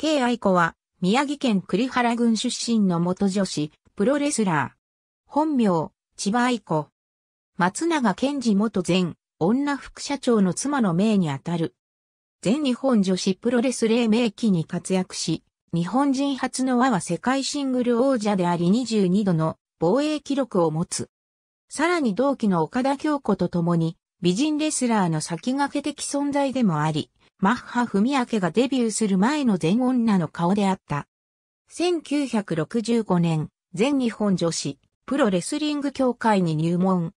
K 愛子は、宮城県栗原郡出身の元女子、プロレスラー。本名、千葉愛子。松永健二元前、女副社長の妻の命にあたる。全日本女子プロレス黎明期に活躍し、日本人初の和は世界シングル王者であり22度の防衛記録を持つ。さらに同期の岡田京子と共に、美人レスラーの先駆け的存在でもあり、マッハ文明がデビューする前の全女の顔であった。1965年、全日本女子、プロレスリング協会に入門。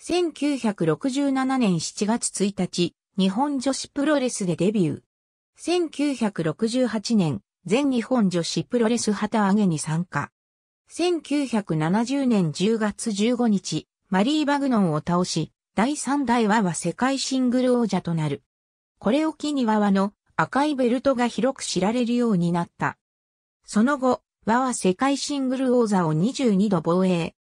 1967年7月1日、日本女子プロレスでデビュー。1968年、全日本女子プロレス旗揚げに参加。1970年10月15日、マリー・バグノンを倒し、第3代はは世界シングル王者となる。これを機に和和の赤いベルトが広く知られるようになった。その後、和は世界シングル王座を22度防衛。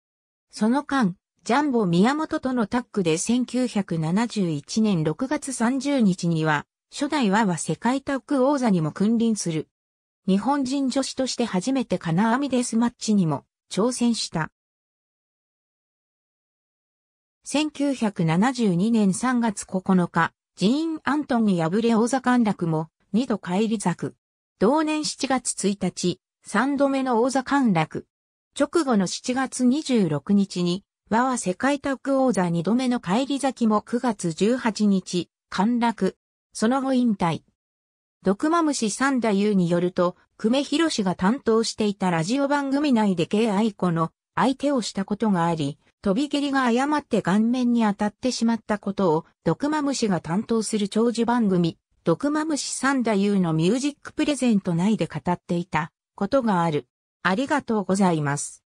その間、ジャンボ宮本とのタッグで1971年6月30日には、初代和は世界タッグ王座にも君臨する。日本人女子として初めて金網デスマッチにも挑戦した。1972年3月9日、ジーン・アントンに敗れ王座陥落も二度返り咲く。同年7月1日、三度目の王座陥落。直後の7月26日に、和は世界タッグ王座二度目の返り咲きも9月18日、陥落。その後引退。毒マムシ三田優によると、久米博士が担当していたラジオ番組内で K 愛子の相手をしたことがあり、飛び蹴りが誤って顔面に当たってしまったことを、毒マムシが担当する長寿番組、毒マムシ三太夫のミュージックプレゼント内で語っていたことがある。ありがとうございます。